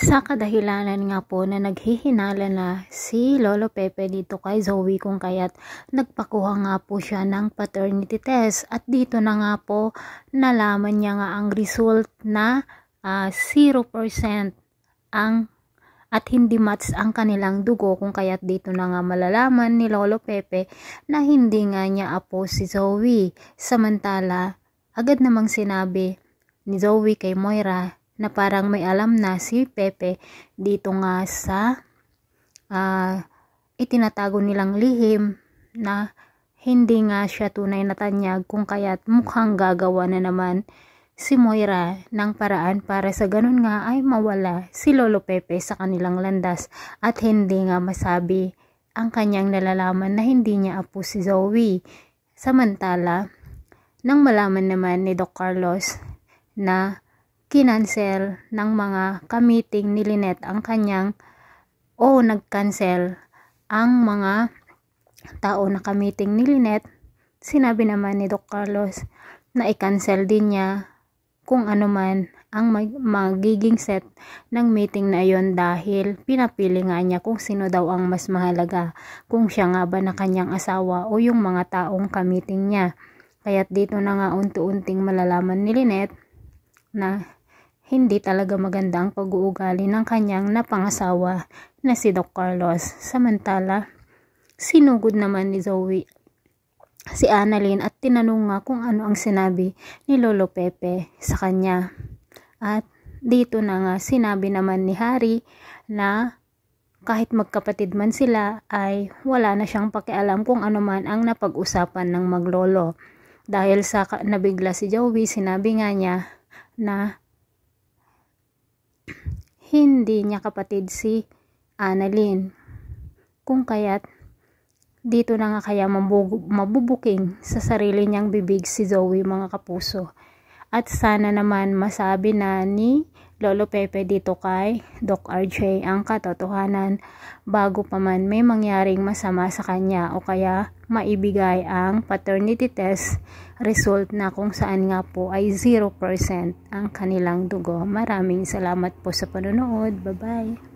Sa kadahilanan nga po na naghihinala na si Lolo Pepe dito kay Zoe kung kaya't nagpakuha nga po siya ng paternity test at dito na nga po nalaman niya nga ang result na uh, ah, 0% ang at hindi match ang kanilang dugo kung kaya't dito na nga malalaman ni Lolo Pepe na hindi nga niya apo si Zoe. Samantala, agad namang sinabi ni Zoe kay Moira na parang may alam na si Pepe dito nga sa uh, itinatago nilang lihim na hindi nga siya tunay na tanyag kung kaya't mukhang gagawa na naman si Moira ng paraan para sa ganun nga ay mawala si Lolo Pepe sa kanilang landas at hindi nga masabi ang kanyang nalalaman na hindi niya apo si Zoe. Samantala, nang malaman naman ni Doc Carlos na kinansel ng mga kamiting ni Lynette ang kanyang o oh, nagcancel ang mga tao na kamiting ni Lynette. Sinabi naman ni Dr. Carlos na i-cancel din niya kung ano man ang mag magiging set ng meeting na yon dahil pinapili nga niya kung sino daw ang mas mahalaga, kung siya nga ba na kanyang asawa o yung mga taong kamiting niya. Kaya't dito na nga unti-unting malalaman ni Lynette na hindi talaga maganda ang pag-uugali ng kanyang napangasawa na si Doc Carlos. Samantala, sinugod naman ni Zoe si Annalyn at tinanong nga kung ano ang sinabi ni Lolo Pepe sa kanya. At dito na nga sinabi naman ni Harry na kahit magkapatid man sila ay wala na siyang pakialam kung ano man ang napag-usapan ng maglolo. Dahil sa nabigla si Joey, sinabi nga niya na hindi niya kapatid si Annalyn. Kung kaya't dito na nga kaya mabubuking sa sarili niyang bibig si Zoe mga kapuso. At sana naman masabi na ni Lolo Pepe dito kay Doc RJ ang katotohanan bago pa man may mangyaring masama sa kanya o kaya maibigay ang paternity test result na kung saan nga po ay 0% ang kanilang dugo. Maraming salamat po sa panonood. Bye-bye!